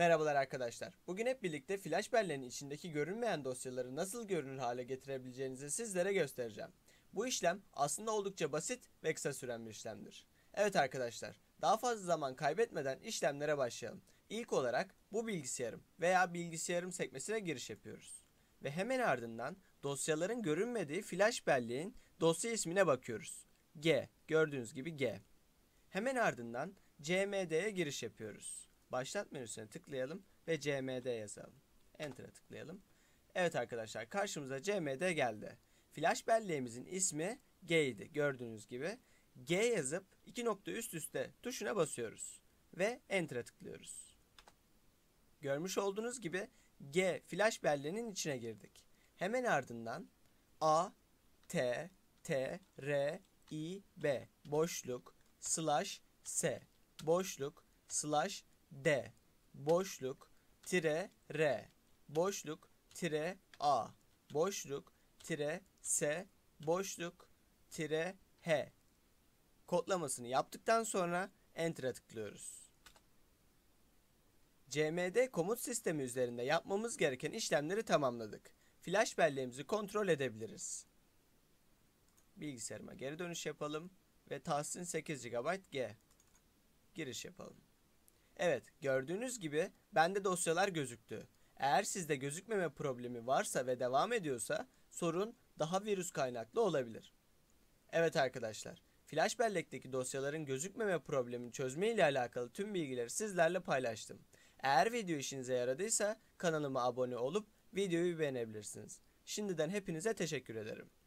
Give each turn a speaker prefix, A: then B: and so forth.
A: Merhabalar arkadaşlar. Bugün hep birlikte flash belleğinin içindeki görünmeyen dosyaları nasıl görünür hale getirebileceğinizi sizlere göstereceğim. Bu işlem aslında oldukça basit ve kısa süren bir işlemdir. Evet arkadaşlar, daha fazla zaman kaybetmeden işlemlere başlayalım. İlk olarak bu bilgisayarım veya bilgisayarım sekmesine giriş yapıyoruz. Ve hemen ardından dosyaların görünmediği flash belleğin dosya ismine bakıyoruz. G, gördüğünüz gibi G. Hemen ardından CMD'ye giriş yapıyoruz başlat menüsüne tıklayalım ve CMD yazalım. Enter'a tıklayalım. Evet arkadaşlar karşımıza CMD geldi. Flash belleğimizin ismi G idi gördüğünüz gibi. G yazıp iki nokta üst üste tuşuna basıyoruz ve Enter'a tıklıyoruz. Görmüş olduğunuz gibi G flash belleğinin içine girdik. Hemen ardından A, T, T, R, I, B boşluk slash S boşluk slash D boşluk tire R boşluk tire A boşluk tire S boşluk tire H kodlamasını yaptıktan sonra Enter'a tıklıyoruz. CMD komut sistemi üzerinde yapmamız gereken işlemleri tamamladık. Flash belleğimizi kontrol edebiliriz. Bilgisayarıma geri dönüş yapalım ve Tahsin 8 GB G giriş yapalım. Evet gördüğünüz gibi bende dosyalar gözüktü. Eğer sizde gözükmeme problemi varsa ve devam ediyorsa sorun daha virüs kaynaklı olabilir. Evet arkadaşlar flash bellekteki dosyaların gözükmeme problemi çözme ile alakalı tüm bilgileri sizlerle paylaştım. Eğer video işinize yaradıysa kanalıma abone olup videoyu beğenebilirsiniz. Şimdiden hepinize teşekkür ederim.